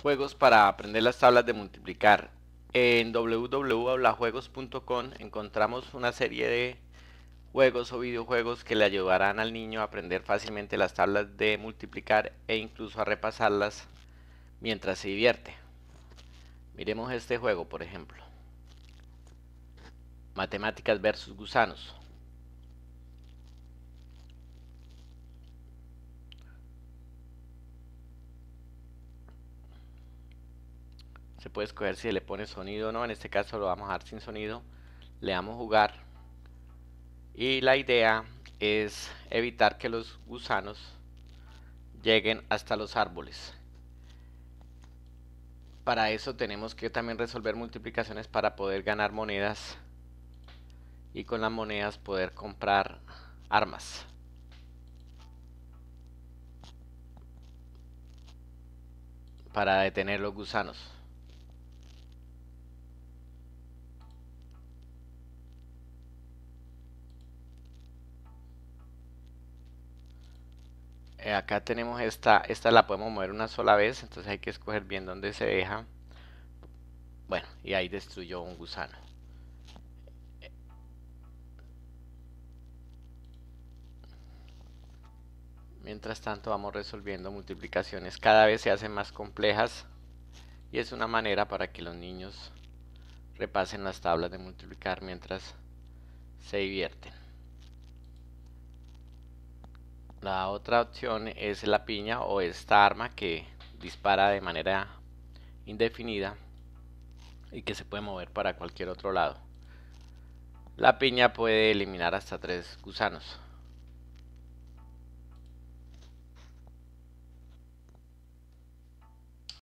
juegos para aprender las tablas de multiplicar. En www.hablajuegos.com encontramos una serie de juegos o videojuegos que le ayudarán al niño a aprender fácilmente las tablas de multiplicar e incluso a repasarlas mientras se divierte. Miremos este juego, por ejemplo. Matemáticas versus gusanos. se puede escoger si le pone sonido o no, en este caso lo vamos a dar sin sonido, le damos jugar y la idea es evitar que los gusanos lleguen hasta los árboles. Para eso tenemos que también resolver multiplicaciones para poder ganar monedas y con las monedas poder comprar armas. para detener los gusanos. Eh, acá tenemos esta, esta la podemos mover una sola vez, entonces hay que escoger bien dónde se deja. Bueno, y ahí destruyó un gusano. Mientras tanto vamos resolviendo multiplicaciones, cada vez se hacen más complejas y es una manera para que los niños repasen las tablas de multiplicar mientras se divierten. La otra opción es la piña o esta arma que dispara de manera indefinida y que se puede mover para cualquier otro lado. La piña puede eliminar hasta tres gusanos.